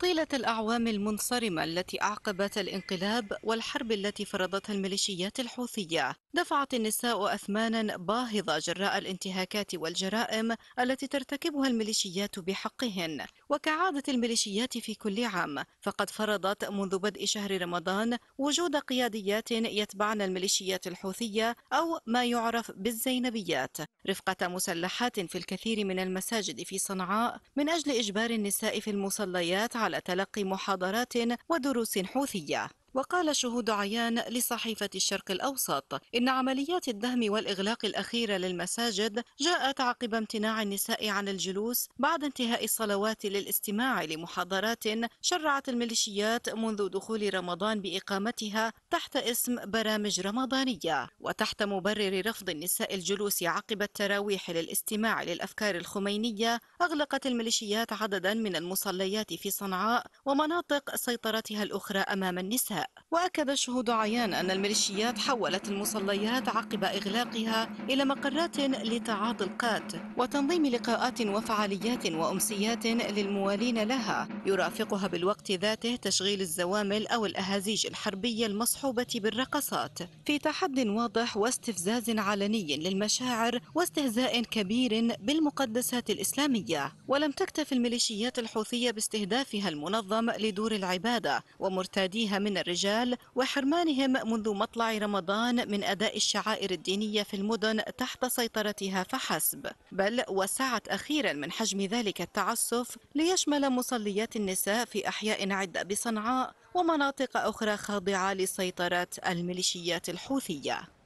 طيلة الأعوام المنصرمة التي أعقبت الانقلاب والحرب التي فرضتها الميليشيات الحوثية دفعت النساء أثمانا باهظة جراء الانتهاكات والجرائم التي ترتكبها الميليشيات بحقهن وكعادة الميليشيات في كل عام فقد فرضت منذ بدء شهر رمضان وجود قياديات يتبعن الميليشيات الحوثية أو ما يعرف بالزينبيات رفقة مسلحات في الكثير من المساجد في صنعاء من أجل إجبار النساء في المصليات على تلقي محاضرات ودروس حوثية وقال شهود عيان لصحيفة الشرق الأوسط إن عمليات الدهم والإغلاق الأخيرة للمساجد جاءت عقب امتناع النساء عن الجلوس بعد انتهاء الصلوات للاستماع لمحاضرات شرعت الميليشيات منذ دخول رمضان بإقامتها تحت اسم برامج رمضانية وتحت مبرر رفض النساء الجلوس عقب التراويح للاستماع للأفكار الخمينية أغلقت الميليشيات عددا من المصليات في صنعاء ومناطق سيطرتها الأخرى أمام النساء وأكد شهود عيان أن الميليشيات حولت المصليات عقب إغلاقها إلى مقرات لتعاطي القات وتنظيم لقاءات وفعاليات وأمسيات للموالين لها يرافقها بالوقت ذاته تشغيل الزوامل أو الأهازيج الحربية المصحوبة بالرقصات في تحد واضح واستفزاز علني للمشاعر واستهزاء كبير بالمقدسات الإسلامية ولم تكتف الميليشيات الحوثية باستهدافها المنظم لدور العبادة ومرتاديها من الرجال وحرمانهم منذ مطلع رمضان من أداء الشعائر الدينية في المدن تحت سيطرتها فحسب بل وسعت أخيرا من حجم ذلك التعسف ليشمل مصليات النساء في أحياء عدة بصنعاء ومناطق أخرى خاضعة لسيطرة الميليشيات الحوثية